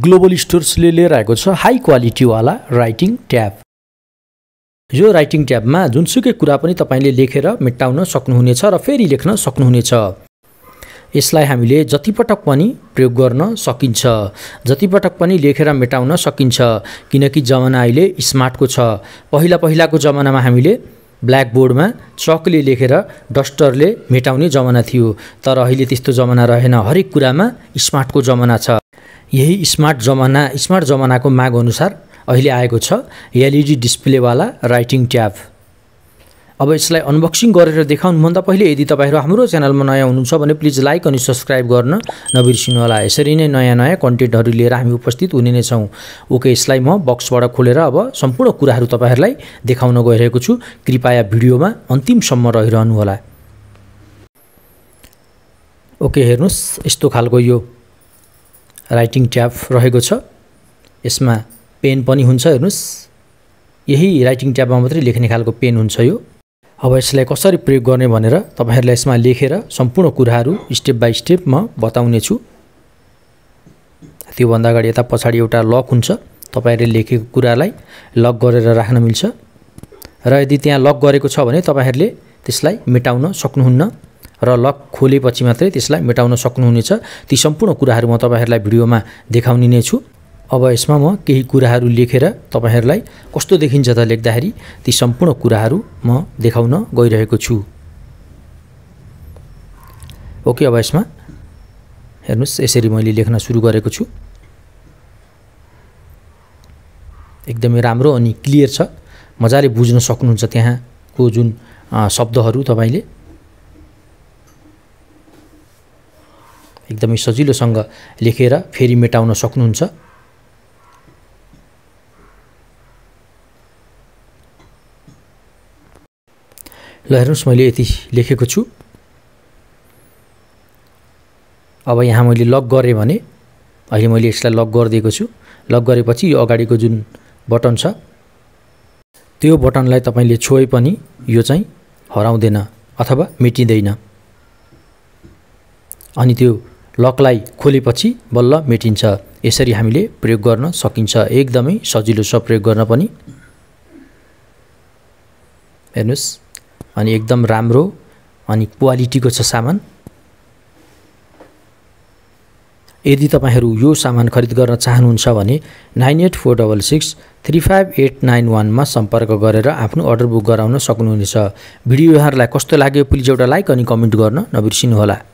global स्टोर्सले लिएर आएको छ हाई क्वालिटीवाला राइटिङ ट्याब यो राइटिङ ट्याबमा जुनसुकै कुरा पनि तपाईँले लेखेर मेटाउन सक्नुहुनेछ र फेरि लेख्न सक्नुहुनेछ यसलाई हामीले जतिपटक पनि प्रयोग गर्न सकिन्छ जतिपटक पनि लेखेर मेटाउन सकिन्छ किनकि जमाना अहिले स्मार्टको छ पहिला पहिलाको जमानामा हामीले ब्ल्याकबोर्डमा चकले लेखेर डस्टरले मेटाउने जमाना थियो तर अहिले त्यस्तो जमाना रहेन हरेक कुरामा स्मार्टको जमाना छ यही स्मार्ट जमाना स्मार्ट जमानाको माग अनुसार अहिले आएको छ एलइडी डिस्प्लेवाला राइटिङ ट्याब अब यसलाई अनबक्सिङ गरेर देखाउनुभन्दा पहिले यदि तपाईँहरू हाम्रो च्यानलमा नयाँ हुनुहुन्छ भने प्लिज लाइक अनि सब्सक्राइब गर्न नबिर्सिनु होला यसरी नै नयाँ नयाँ कन्टेन्टहरू लिएर हामी उपस्थित हुने नै छौँ ओके यसलाई म बक्सबाट खोलेर अब सम्पूर्ण कुराहरू तपाईँहरूलाई देखाउन गइरहेको छु कृपया भिडियोमा अन्तिमसम्म रहिरहनुहोला ओके हेर्नुहोस् यस्तो खालको यो राइटिङ ट्याब रहेको छ यसमा पेन पनि हुन्छ हेर्नुहोस् यही राइटिङ ट्याबमा मात्रै लेख्ने खालको पेन हुन्छ यो अब यसलाई कसरी प्रयोग गर्ने भनेर तपाईँहरूलाई यसमा लेखेर सम्पूर्ण कुराहरू स्टेप बाई स्टेप म बताउने छु त्योभन्दा अगाडि यता पछाडि एउटा लक हुन्छ तपाईँहरूले लेखेको कुरालाई लक गरेर राख्न मिल्छ र यदि त्यहाँ लक गरेको छ भने तपाईँहरूले त्यसलाई मेटाउन सक्नुहुन्न र लक खोलेपछि मात्रै त्यसलाई मेटाउन सक्नुहुनेछ ती सम्पूर्ण कुराहरू म तपाईँहरूलाई भिडियोमा देखाउने नै छु अब यसमा म केही कुराहरू लेखेर तपाईँहरूलाई कस्तो देखिन्छ त लेख्दाखेरि ती सम्पूर्ण कुराहरू म देखाउन गइरहेको छु ओके अब यसमा हेर्नुहोस् यसरी मैले लेख्न सुरु गरेको छु एकदमै राम्रो अनि क्लियर छ मजाले बुझ्न सक्नुहुन्छ त्यहाँको जुन शब्दहरू तपाईँले एकदमै सजिलोसँग लेखेर फेरि मेटाउन सक्नुहुन्छ ल हेर्नुहोस् मैले यति लेखेको छु अब यहाँ मैले लक गरेँ भने अहिले मैले यसलाई लक गरिदिएको छु लक गरेपछि यो अगाडिको जुन बटन छ त्यो बटनलाई तपाईँले छोए पनि यो चाहिँ हराउँदैन अथवा मेटिँदैन अनि त्यो लकलाई खोलेपछि बल्ल मेटिन्छ यसरी हामीले प्रयोग गर्न सकिन्छ एकदमै सजिलो छ प्रयोग गर्न पनि हेर्नुहोस् अनि एकदम राम्रो अनि क्वालिटीको छ सामान यदि तपाईँहरू यो सामान खरिद गर्न चाहनुहुन्छ भने nine eight four double six three five eight nine वानमा सम्पर्क गरेर आफ्नो अर्डर बुक गराउन सक्नुहुनेछ भिडियो यहाँहरूलाई कस्तो लाग्यो प्लिज एउटा लाइक अनि कमेन्ट गर्न नबिर्सिनुहोला